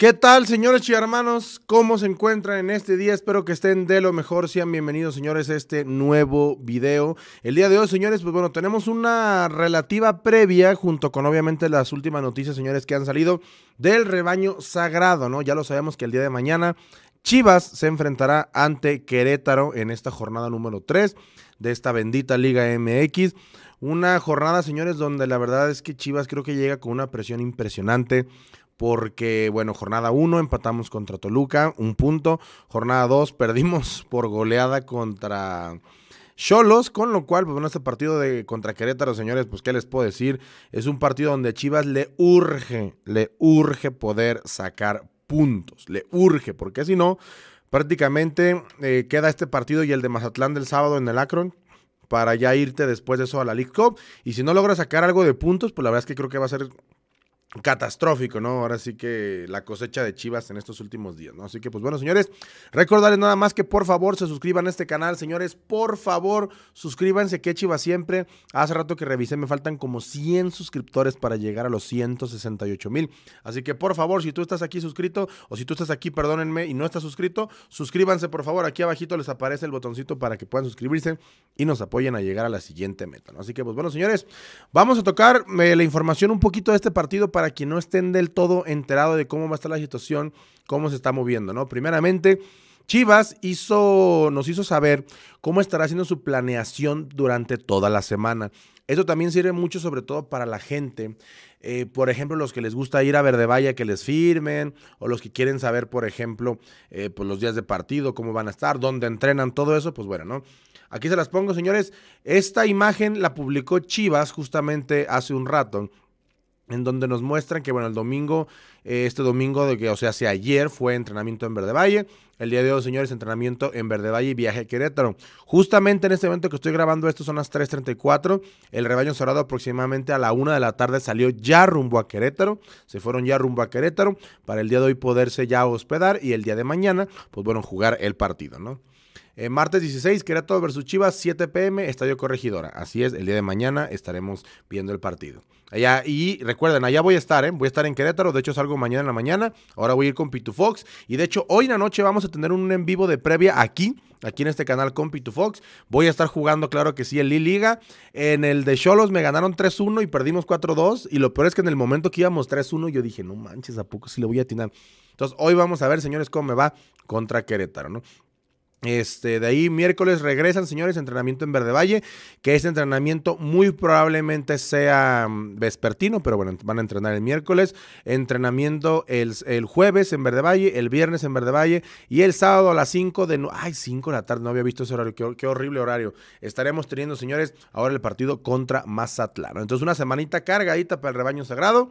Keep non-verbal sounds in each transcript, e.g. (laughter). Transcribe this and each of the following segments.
¿Qué tal, señores y hermanos? ¿Cómo se encuentran en este día? Espero que estén de lo mejor. Sean bienvenidos, señores, a este nuevo video. El día de hoy, señores, pues bueno, tenemos una relativa previa junto con obviamente las últimas noticias, señores, que han salido del rebaño sagrado, ¿no? Ya lo sabemos que el día de mañana Chivas se enfrentará ante Querétaro en esta jornada número 3 de esta bendita Liga MX. Una jornada, señores, donde la verdad es que Chivas creo que llega con una presión impresionante porque, bueno, jornada 1 empatamos contra Toluca, un punto. Jornada 2 perdimos (laughs) por goleada contra Cholos, con lo cual, pues bueno, este partido de contra Querétaro, señores, pues qué les puedo decir, es un partido donde Chivas le urge, le urge poder sacar puntos, le urge, porque si no, prácticamente eh, queda este partido y el de Mazatlán del sábado en el Akron para ya irte después de eso a la League Cup. Y si no logras sacar algo de puntos, pues la verdad es que creo que va a ser catastrófico, ¿no? Ahora sí que la cosecha de Chivas en estos últimos días, ¿no? Así que pues bueno, señores, recordarles nada más que por favor se suscriban a este canal, señores, por favor, suscríbanse que Chivas siempre. Hace rato que revisé, me faltan como 100 suscriptores para llegar a los 168 mil. Así que por favor, si tú estás aquí suscrito o si tú estás aquí, perdónenme, y no estás suscrito, suscríbanse por favor, aquí abajito les aparece el botoncito para que puedan suscribirse y nos apoyen a llegar a la siguiente meta, ¿no? Así que pues bueno, señores, vamos a tocar eh, la información un poquito de este partido para para que no estén del todo enterado de cómo va a estar la situación, cómo se está moviendo, ¿no? Primeramente, Chivas hizo, nos hizo saber cómo estará haciendo su planeación durante toda la semana. Eso también sirve mucho, sobre todo para la gente. Eh, por ejemplo, los que les gusta ir a Verde Valle que les firmen, o los que quieren saber, por ejemplo, eh, pues, los días de partido, cómo van a estar, dónde entrenan, todo eso, pues bueno, ¿no? Aquí se las pongo, señores. Esta imagen la publicó Chivas justamente hace un rato en donde nos muestran que, bueno, el domingo, eh, este domingo, de que, o sea, hace ayer fue entrenamiento en Verde Valle, el día de hoy, señores, entrenamiento en Verde Valle y viaje a Querétaro. Justamente en este momento que estoy grabando esto, son las 3.34, el rebaño cerrado aproximadamente a la una de la tarde salió ya rumbo a Querétaro, se fueron ya rumbo a Querétaro para el día de hoy poderse ya hospedar y el día de mañana, pues bueno, jugar el partido, ¿no? Eh, martes 16, Querétaro versus Chivas, 7 pm, Estadio Corregidora. Así es, el día de mañana estaremos viendo el partido. Allá, y recuerden, allá voy a estar, ¿eh? voy a estar en Querétaro, de hecho salgo mañana en la mañana, ahora voy a ir con Pitufox y de hecho hoy en la noche vamos a tener un en vivo de previa aquí, aquí en este canal con Fox Voy a estar jugando, claro que sí, en Liga. En el de Cholos me ganaron 3-1 y perdimos 4-2 y lo peor es que en el momento que íbamos 3-1 yo dije, no manches, ¿a poco sí le voy a atinar? Entonces hoy vamos a ver, señores, cómo me va contra Querétaro, ¿no? Este, de ahí miércoles regresan, señores, entrenamiento en Verde Valle, que este entrenamiento muy probablemente sea mm, vespertino, pero bueno, van a entrenar el miércoles, entrenamiento el, jueves en Verdevalle el viernes en Verdevalle, y el sábado a las 5 de... ay, cinco de la tarde, no había visto ese horario, qué, horrible horario. Estaremos teniendo, señores, ahora el partido contra Mazatlán. Entonces una semanita cargadita para el rebaño sagrado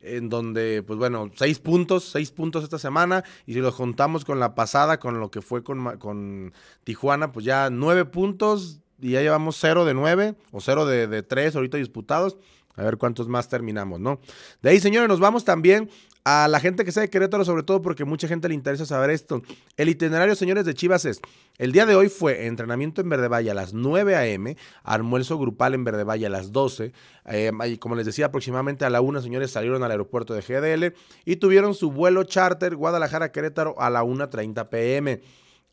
en donde, pues bueno, seis puntos, seis puntos esta semana, y si los juntamos con la pasada, con lo que fue con, con Tijuana, pues ya nueve puntos, y ya llevamos cero de nueve, o cero de, de tres ahorita disputados, a ver cuántos más terminamos, ¿no? De ahí, señores, nos vamos también a la gente que sabe de Querétaro, sobre todo porque mucha gente le interesa saber esto. El itinerario, señores de Chivas, es el día de hoy fue entrenamiento en Verde a las 9 a.m., almuerzo grupal en Verde a las 12. Eh, como les decía, aproximadamente a la 1, señores, salieron al aeropuerto de GDL y tuvieron su vuelo charter Guadalajara-Querétaro a la 1.30 p.m.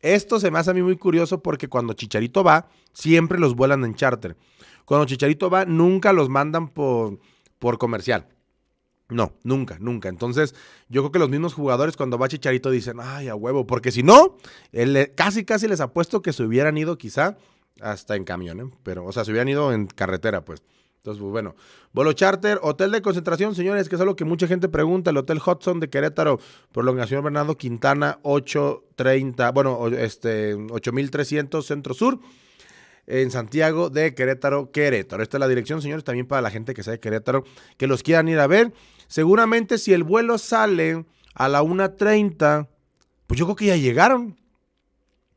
Esto se me hace a mí muy curioso porque cuando Chicharito va, siempre los vuelan en charter. Cuando Chicharito va, nunca los mandan por, por comercial. No, nunca, nunca. Entonces, yo creo que los mismos jugadores cuando va Chicharito dicen, ay, a huevo, porque si no, él, casi, casi les apuesto que se hubieran ido quizá hasta en camión, ¿eh? pero, o sea, se hubieran ido en carretera, pues. Entonces, pues bueno, Bolo charter, hotel de concentración, señores, que es algo que mucha gente pregunta, el Hotel Hudson de Querétaro, prolongación Bernardo Quintana, 830, bueno, este, 8300 Centro Sur en Santiago de Querétaro, Querétaro. Esta es la dirección, señores, también para la gente que sea de Querétaro, que los quieran ir a ver. Seguramente si el vuelo sale a la 1.30, pues yo creo que ya llegaron.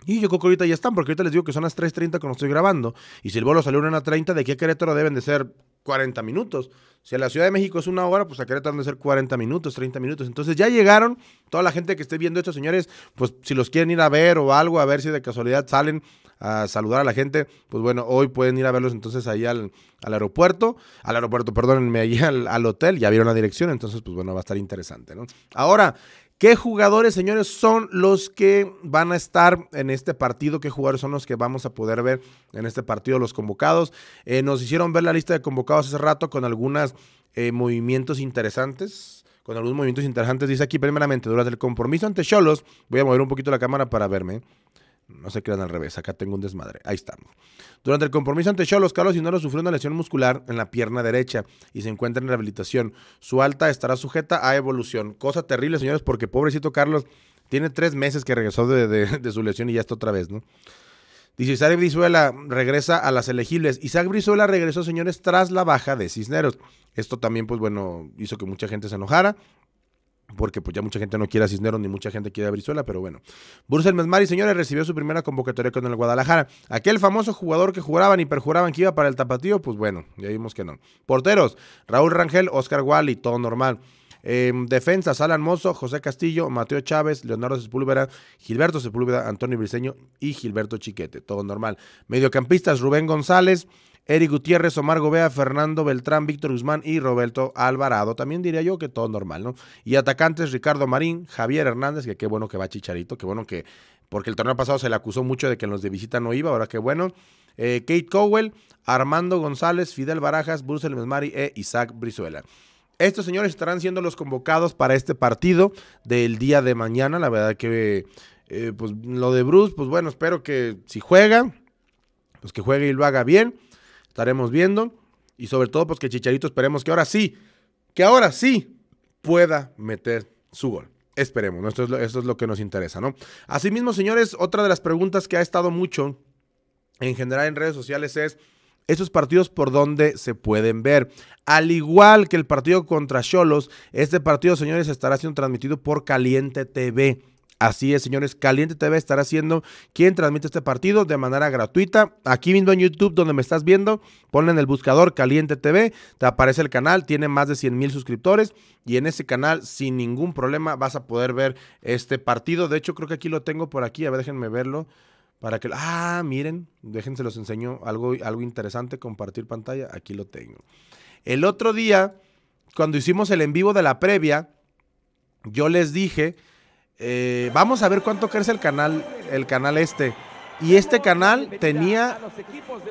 Y yo creo que ahorita ya están, porque ahorita les digo que son las 3.30 cuando estoy grabando. Y si el vuelo salió a 1.30, de qué Querétaro deben de ser 40 minutos. Si en la Ciudad de México es una hora, pues a Querétaro de ser 40 minutos, 30 minutos. Entonces ya llegaron, toda la gente que esté viendo esto, señores, pues si los quieren ir a ver o algo, a ver si de casualidad salen a saludar a la gente, pues bueno, hoy pueden ir a verlos entonces ahí al, al aeropuerto, al aeropuerto, perdónenme, ahí al, al, hotel, ya vieron la dirección, entonces pues bueno, va a estar interesante, ¿no? Ahora, ¿Qué jugadores, señores, son los que van a estar en este partido? ¿Qué jugadores son los que vamos a poder ver en este partido los convocados? Eh, nos hicieron ver la lista de convocados hace rato con algunos eh, movimientos interesantes. Con algunos movimientos interesantes. Dice aquí primeramente, durante el compromiso ante Cholos, voy a mover un poquito la cámara para verme. No se crean al revés, acá tengo un desmadre. Ahí estamos. Durante el compromiso ante Cholos, Carlos Dinero sufrió una lesión muscular en la pierna derecha y se encuentra en rehabilitación. Su alta estará sujeta a evolución. Cosa terrible, señores, porque pobrecito Carlos tiene tres meses que regresó de, de su lesión y ya está otra vez, ¿no? Dice Isaac Brizuela regresa a las elegibles. Isaac Brizuela regresó, señores, tras la baja de Cisneros. Esto también, pues bueno, hizo que mucha gente se enojara porque pues ya mucha gente no quiere a Cisneros ni mucha gente quiere a Brizuela, pero bueno. Bursel Mesmari, señores, recibió su primera convocatoria con el Guadalajara. Aquel famoso jugador que juraban y perjuraban que iba para el tapatío, pues bueno, ya vimos que no. Porteros, Raúl Rangel, Oscar Wally, todo normal. defensa em, defensas, Alan Mozo, José Castillo, Mateo Chávez, Leonardo Sepúlveda, Gilberto Sepúlveda, Antonio Briseño y Gilberto Chiquete, todo normal. Mediocampistas, Rubén González, Eric Gutiérrez, Omar Gobea, Fernando Beltrán, Víctor Guzmán y Roberto Alvarado. También diría yo que todo normal, ¿no? Y atacantes, Ricardo Marín, Javier Hernández, que qué bueno que va Chicharito, qué bueno que, porque el torneo pasado se le acusó mucho de que en los de visita no iba, ahora qué bueno. Eh, Kate Cowell, Armando González, Fidel Barajas, Bruce Mesmari e Isaac Brizuela. Estos señores estarán siendo los convocados para este partido del día de mañana. La verdad que, eh, pues lo de Bruce, pues bueno, espero que si juega, pues que juegue y lo haga bien estaremos viendo. Y sobre todo, pues que Chicharito esperemos que ahora sí, que ahora sí pueda meter su gol. Esperemos, ¿no? esto, es lo, es lo que nos interesa, ¿no? Asimismo, señores, otra de las preguntas que ha estado mucho en general en redes sociales es, esos partidos por dónde se pueden ver. Al igual que el partido contra Cholos, este partido, señores, estará siendo transmitido por Caliente TV. Así es, señores, Caliente TV estará haciendo quien transmite este partido de manera gratuita. Aquí mismo en YouTube, donde me estás viendo, Ponen en el buscador Caliente TV, te aparece el canal, tiene más de 100 mil suscriptores y en ese canal sin ningún problema vas a poder ver este partido. De hecho, creo que aquí lo tengo por aquí, a ver, déjenme verlo. Para que, ah, miren, déjense los enseño algo, algo interesante, compartir pantalla, aquí lo tengo. El otro día, cuando hicimos el en vivo de la previa, yo les dije eh, vamos a ver cuánto crece el canal, el canal este. Y este canal tenía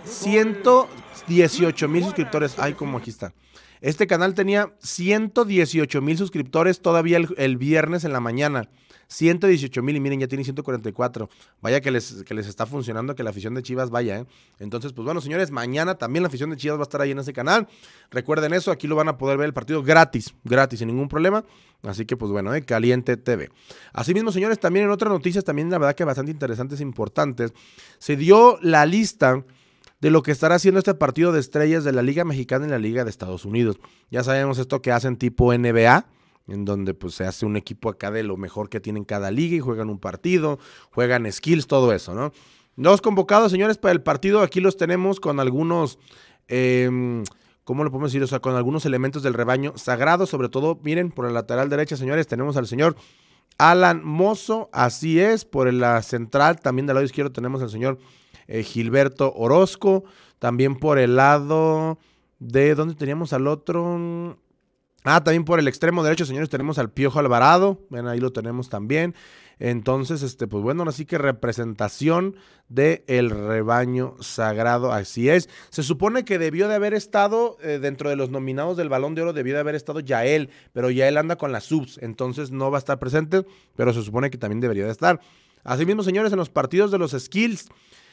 118 mil suscriptores. Ay, como aquí está. Este canal tenía 118 mil suscriptores todavía el, viernes en la mañana. 118 mil y miren, ya tiene 144. Vaya que les, les está funcionando, que la afición de Chivas vaya. ¿eh? Entonces, pues bueno, señores, mañana también la afición de Chivas va a estar ahí en ese canal. Recuerden eso, aquí lo van a poder ver el partido gratis, gratis, sin ningún problema. Así que, pues bueno, ¿eh? Caliente TV. Asimismo, señores, también en otras noticias, también la verdad que bastante interesantes e importantes, se dio la lista de lo que estará haciendo este partido de estrellas de la Liga Mexicana y la Liga de Estados Unidos. Ya sabemos esto que hacen tipo NBA, en donde pues se hace un equipo acá de lo mejor que tienen cada liga y juegan un partido, juegan skills, todo eso, ¿no? Dos convocados, señores, para el partido aquí los tenemos con algunos, em, ¿cómo lo podemos decir? O sea, con algunos elementos del rebaño sagrado, sobre todo, miren, por el lateral derecha, señores, tenemos al señor Alan Mozo, así es, por la central, también del lado izquierdo tenemos al señor eh, Gilberto Orozco. También por el lado de. ¿Dónde teníamos al otro? Ah, también por el extremo derecho, señores, tenemos al Piojo Alvarado. Ven, ahí lo tenemos también. Entonces, este, pues bueno, así que representación del el rebaño sagrado, así es. Se supone que debió de haber estado eh, dentro de los nominados del Balón de Oro, debió de haber estado él, pero él anda con las subs, entonces no va a estar presente, pero se supone que también debería de estar. Asimismo, señores, en los partidos de los skills,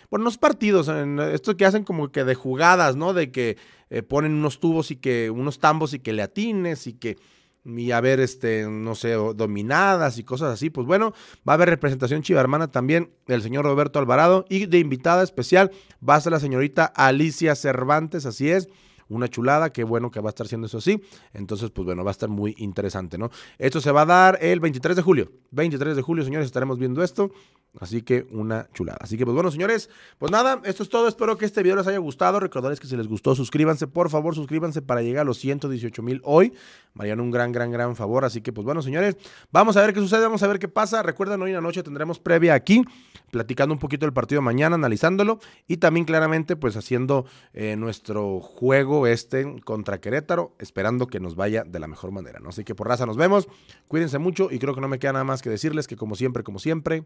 bueno, unos partidos, estos esto que hacen como que de jugadas, ¿no? De que eh, ponen unos tubos y que, unos tambos y que le atines y que, y a ver, este, no sé, dominadas y cosas así. Pues bueno, va a haber representación chivarmana también del señor Roberto Alvarado y de invitada especial va a ser la señorita Alicia Cervantes, así es una chulada, qué bueno que va a estar siendo eso así. Entonces, pues bueno, va a estar muy interesante, ¿no? Esto se va a dar el 23 de julio. 23 de julio, señores, estaremos viendo esto. Así que una chulada. Así que pues bueno, señores, pues nada, esto es todo. Espero que este video les haya gustado. Recordarles que si les gustó, suscríbanse, por favor, suscríbanse para llegar a los 118 mil hoy. Mariano un gran, gran, gran favor. Así que pues bueno, señores, vamos a ver qué sucede, vamos a ver qué pasa. Recuerden, hoy en la noche tendremos previa aquí, platicando un poquito del partido de mañana, analizándolo y también claramente pues haciendo eh, nuestro juego este contra Querétaro, esperando que nos vaya de la mejor manera. ¿no? Así que por raza nos vemos, cuídense mucho y creo que no me queda nada más que decirles que como siempre, como siempre,